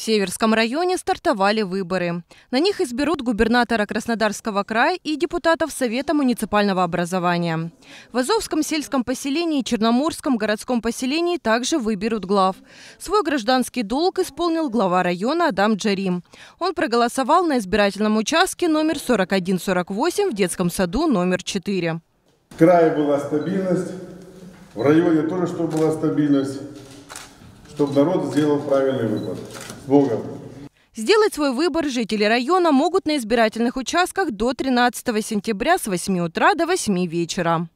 В Северском районе стартовали выборы. На них изберут губернатора Краснодарского края и депутатов Совета муниципального образования. В Азовском сельском поселении и Черноморском городском поселении также выберут глав. Свой гражданский долг исполнил глава района Адам Джарим. Он проголосовал на избирательном участке номер 4148 в детском саду номер 4. В крае была стабильность, в районе тоже что была стабильность чтобы народ сделал правильный выбор. С Богом! Сделать свой выбор жители района могут на избирательных участках до 13 сентября с 8 утра до 8 вечера.